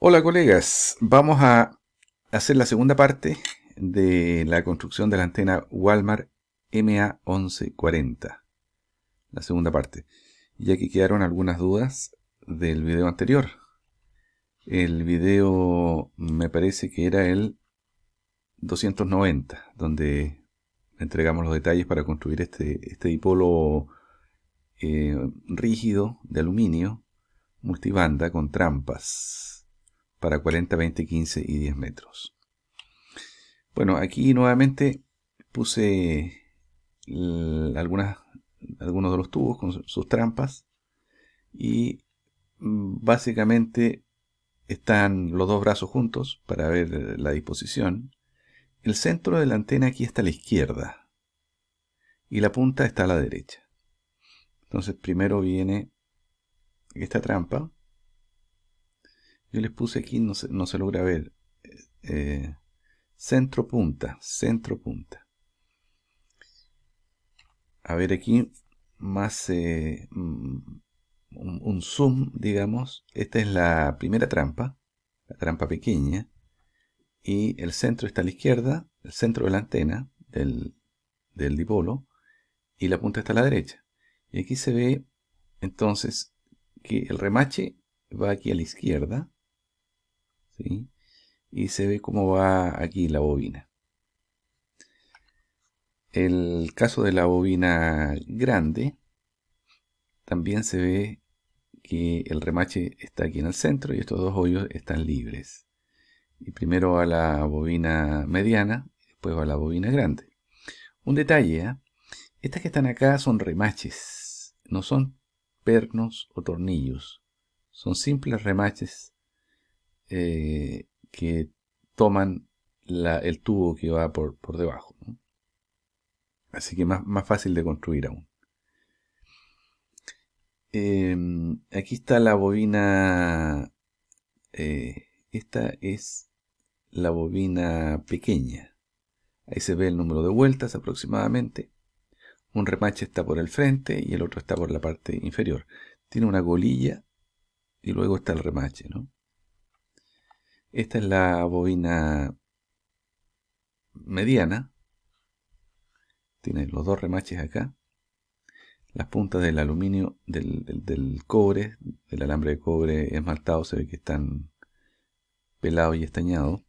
Hola colegas, vamos a hacer la segunda parte de la construcción de la antena Walmart MA1140. La segunda parte. Ya que quedaron algunas dudas del video anterior. El video me parece que era el 290, donde entregamos los detalles para construir este, este dipolo eh, rígido de aluminio multibanda con trampas para 40, 20, 15 y 10 metros. Bueno, aquí nuevamente puse algunos de los tubos con sus trampas y mm, básicamente están los dos brazos juntos para ver la disposición. El centro de la antena aquí está a la izquierda y la punta está a la derecha. Entonces primero viene esta trampa yo les puse aquí, no se, no se logra ver. Eh, centro punta, centro punta. A ver aquí, más eh, mm, un, zoom, digamos. Esta es la primera trampa, la trampa pequeña. Y el centro está a la izquierda, el centro de la antena, del, del dipolo, y la punta está a la derecha. Y aquí se ve entonces que el remache va aquí a la izquierda y se ve cómo va aquí la bobina. El caso de la bobina grande, también se ve que el remache está aquí en el centro y estos dos hoyos están libres. Y primero va la bobina mediana, después va la bobina grande. Un detalle, ¿eh? estas que están acá son remaches, no son pernos o tornillos, son simples remaches eh, que toman el tubo que va por, por debajo. Así que más, más fácil de construir aún. Em, aquí está la bobina. Eh, esta es la bobina pequeña. Ahí se ve el número de vueltas aproximadamente. Un remache está por el frente y el otro está por la parte inferior. Tiene una golilla y luego está el remache, ¿no? Esta es la bobina mediana. Tiene los dos remaches acá. Las puntas del aluminio, del, cobre, del alambre de cobre esmaltado, se ve que están pelados y estañados.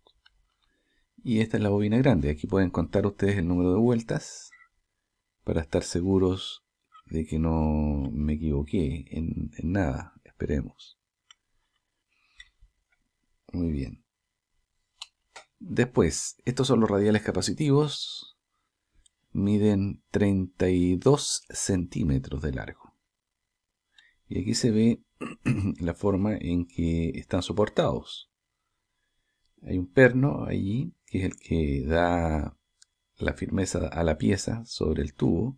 Y esta es la bobina grande. Aquí pueden contar ustedes el número de vueltas para estar seguros de que no me equivoqué en nada. Esperemos. Muy bien. Después, estos son los radiales capacitivos. Miden 32 centímetros de largo. Y aquí se ve la forma en que están soportados. Hay un perno allí, que es el que da la firmeza a la pieza sobre el tubo.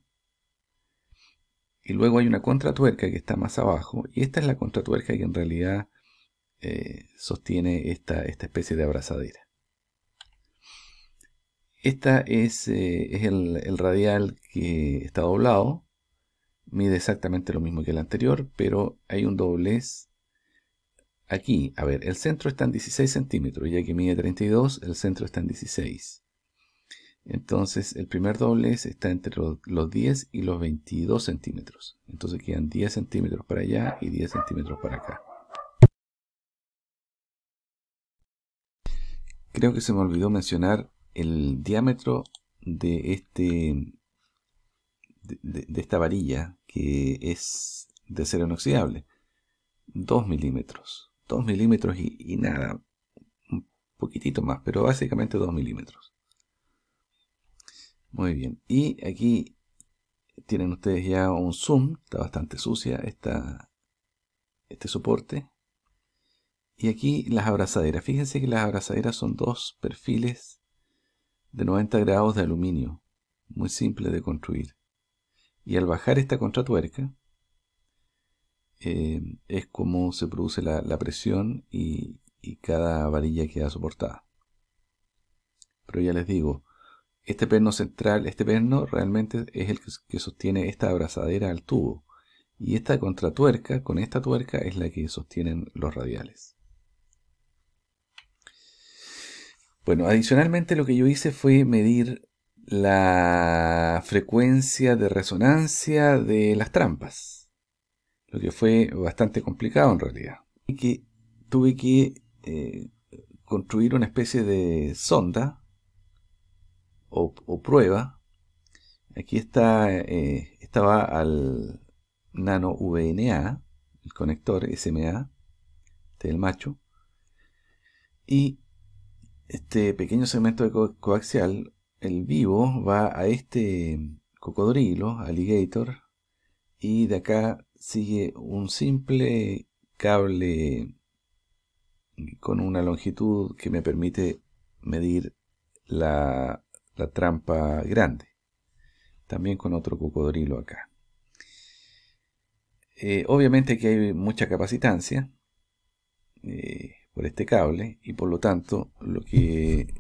Y luego hay una contratuerca que está más abajo. Y esta es la contratuerca que en realidad eh, sostiene esta, esta, especie de abrazadera. Esta es, eh, el, radial que está doblado. Mide exactamente lo mismo que el anterior, pero hay un doblez aquí. A ver, el centro está en 16 centímetros, ya que mide 32, el centro está en 16. Entonces el primer doblez está entre los 10 y los 22 centímetros. Entonces quedan 10 centímetros para allá y 10 centímetros para acá. Creo que se me olvidó mencionar el diámetro de este de, esta varilla que es de acero inoxidable. 2 milímetros. 2 milímetros y, nada. Un poquitito más, pero básicamente 2 milímetros. Muy bien. Y aquí tienen ustedes ya un zoom. Está bastante sucia esta, este soporte. Y aquí las abrazaderas. Fíjense que las abrazaderas son dos perfiles de 90 grados de aluminio. Muy simple de construir. Y al bajar esta contratuerca, eh, es como se produce la, presión y, cada varilla queda soportada. Pero ya les digo, este perno central, este perno realmente es el que, que sostiene esta abrazadera al tubo. Y esta contratuerca, con esta tuerca, es la que sostienen los radiales. Bueno, adicionalmente lo que yo hice fue medir la frecuencia de resonancia de las trampas, lo que fue bastante complicado en realidad. Y que tuve que eh, construir una especie de sonda o, prueba. Aquí está, eh, estaba al nano VNA, el conector SMA del macho, y este pequeño segmento de coaxial, el vivo, va a este cocodrilo, alligator, y de acá sigue un simple cable con una longitud que me permite medir la, trampa grande. También con otro cocodrilo acá. Eh, obviamente que hay mucha capacitancia. Eh, por este cable y por lo tanto lo que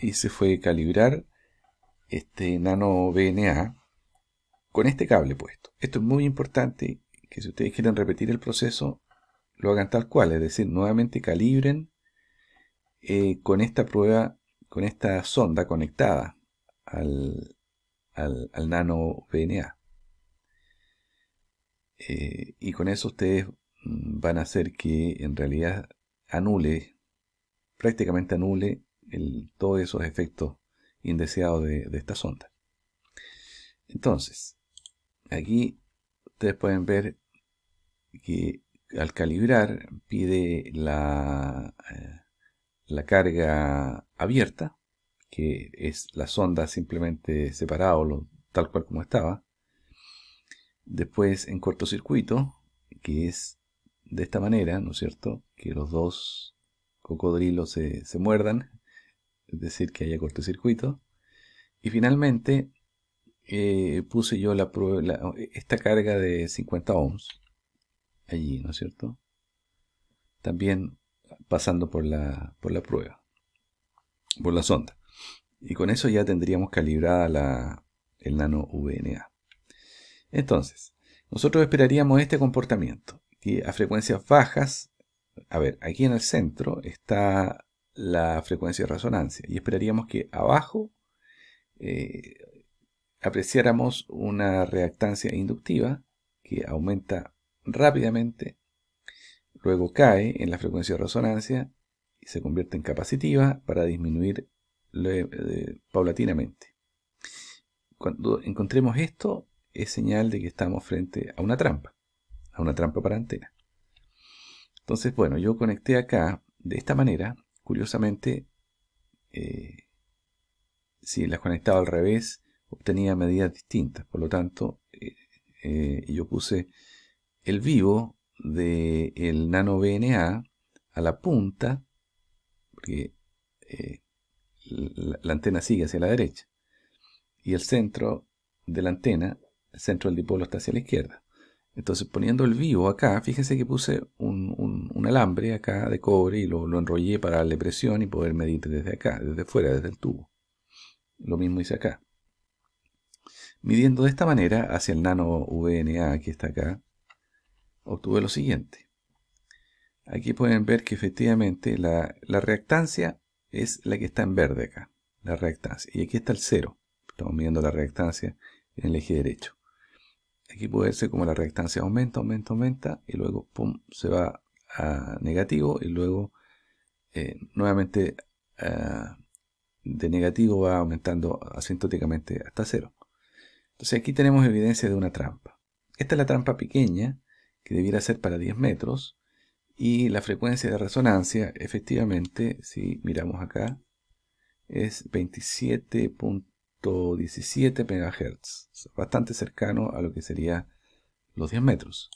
hice fue calibrar este nano BNA con este cable puesto. Esto es muy importante que si ustedes quieren repetir el proceso lo hagan tal cual, es decir, nuevamente calibren eh, con esta prueba, con esta sonda conectada al, al, nano BNA. Eh, y con eso ustedes mm, van a hacer que en realidad anule, prácticamente anule todos esos efectos indeseados de, esta sonda. Entonces, aquí ustedes pueden ver que al calibrar pide la, eh, la carga abierta, que es la sonda simplemente separada tal cual como estaba. Después en cortocircuito, que es de esta manera, ¿no es cierto?, que los dos cocodrilos se, muerdan, es decir, que haya cortocircuito. Y finalmente eh, puse yo la, esta carga de 50 ohms allí, ¿no es cierto? También pasando por la, por la prueba, por la sonda. Y con eso ya tendríamos calibrada la, el nano VNA. Entonces, nosotros esperaríamos este comportamiento a frecuencias bajas, a ver, aquí en el centro está la frecuencia de resonancia y esperaríamos que abajo eh, apreciáramos una reactancia inductiva que aumenta rápidamente, luego cae en la frecuencia de resonancia y se convierte en capacitiva para disminuir eh, paulatinamente. Cuando encontremos esto, es señal de que estamos frente a una trampa a una trampa para antena. Entonces, bueno, yo conecté acá de esta manera. Curiosamente, eh, si las conectaba al revés, obtenía medidas distintas. Por lo tanto, eh, eh, yo puse el vivo del nano BNA a la punta, porque la antena sigue hacia la derecha, y el centro de la antena, el centro del dipolo está hacia la izquierda. Entonces poniendo el vivo acá, fíjense que puse un, alambre acá de cobre y lo, enrollé para darle presión y poder medir desde acá, desde fuera, desde el tubo. Lo mismo hice acá. Midiendo de esta manera hacia el nano VNA que está acá, obtuve lo siguiente. Aquí pueden ver que efectivamente la, la reactancia es la que está en verde acá, la reactancia. Y aquí está el cero. Estamos midiendo la reactancia en el eje derecho aquí puede ser como la reactancia aumenta, aumenta, aumenta y luego se va a negativo y luego eh, nuevamente eh, de negativo va aumentando asintóticamente hasta cero. Entonces aquí tenemos evidencia de una trampa. Esta es la trampa pequeña que debiera ser para 10 metros y la frecuencia de resonancia efectivamente si miramos acá es 27. 17 MHz, bastante cercano a lo que sería los 10 metros.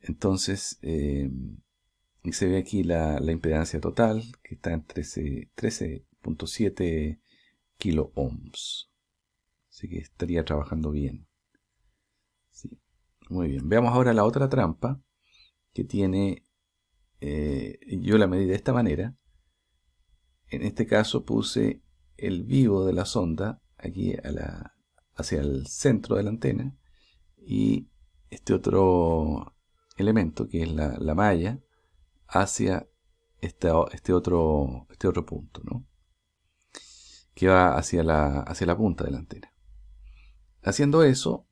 Entonces, em, y se ve aquí la, impedancia total, que está en 13.7 kilo ohms. Así que estaría trabajando bien. Muy bien. Veamos ahora la otra trampa que tiene. Eh, yo la medí de esta manera. En este caso puse el vivo de la sonda aquí hacia el centro de la antena y este otro elemento que es la, malla hacia este, otro, este otro punto, que va hacia la, hacia la punta de la antena. Haciendo eso,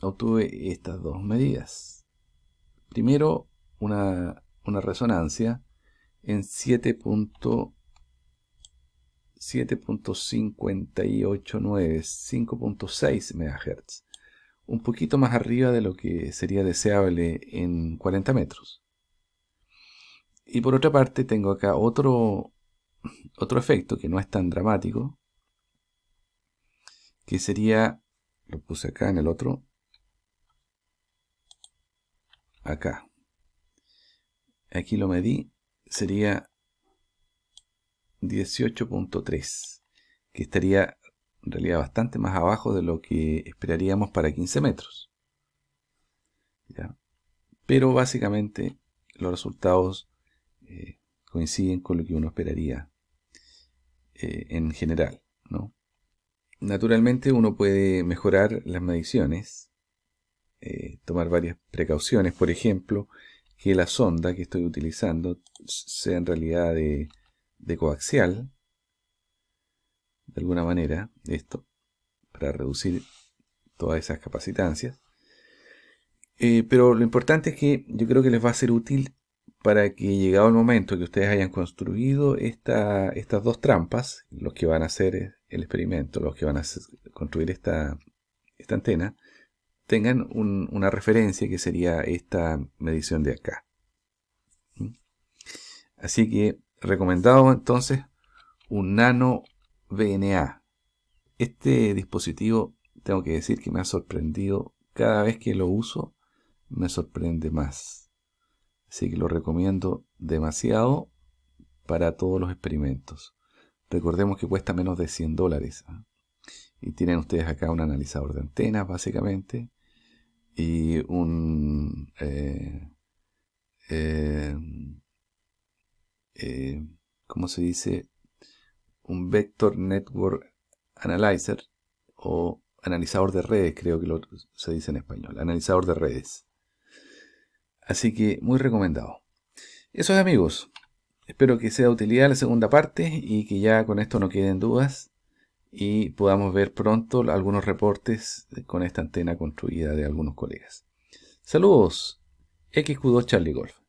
obtuve estas dos medidas. Primero, una, una resonancia en 7.1 7.589, 5.6 MHz, un poquito más arriba de lo que sería deseable en 40 metros. Y por otra parte tengo acá otro, otro efecto que no es tan dramático, que sería, lo puse acá en el otro, acá. Aquí lo medí, sería 18.3, que estaría en realidad bastante más abajo de lo que esperaríamos para 15 metros. Pero básicamente los resultados eh, coinciden con lo que uno esperaría eh, en general. ¿no? Naturalmente uno puede mejorar las mediciones, eh, tomar varias precauciones, por ejemplo, que la sonda que estoy utilizando sea en realidad de de coaxial, de alguna manera, esto, para reducir todas esas capacitancias. Eh, pero lo importante es que yo creo que les va a ser útil para que llegado el momento que ustedes hayan construido esta, estas dos trampas, los que van a hacer el experimento, los que van a construir esta, esta antena, tengan una referencia que sería esta medición de acá. ¿Mm? Así que recomendado entonces un Nano VNA. Este dispositivo, tengo que decir que me ha sorprendido cada vez que lo uso, me sorprende más. Así que lo recomiendo demasiado para todos los experimentos. Recordemos que cuesta menos de 100 dólares. ¿ah? Y tienen ustedes acá un analizador de antenas, básicamente, y un eh, eh, eh, ¿cómo se dice? Un Vector Network Analyzer o analizador de redes, creo que lo, se dice en español, analizador de redes. Así que muy recomendado. Eso es amigos, espero que sea de utilidad la segunda parte y que ya con esto no queden dudas y podamos ver pronto algunos reportes con esta antena construida de algunos colegas. Saludos, XQ2 Charlie Golf.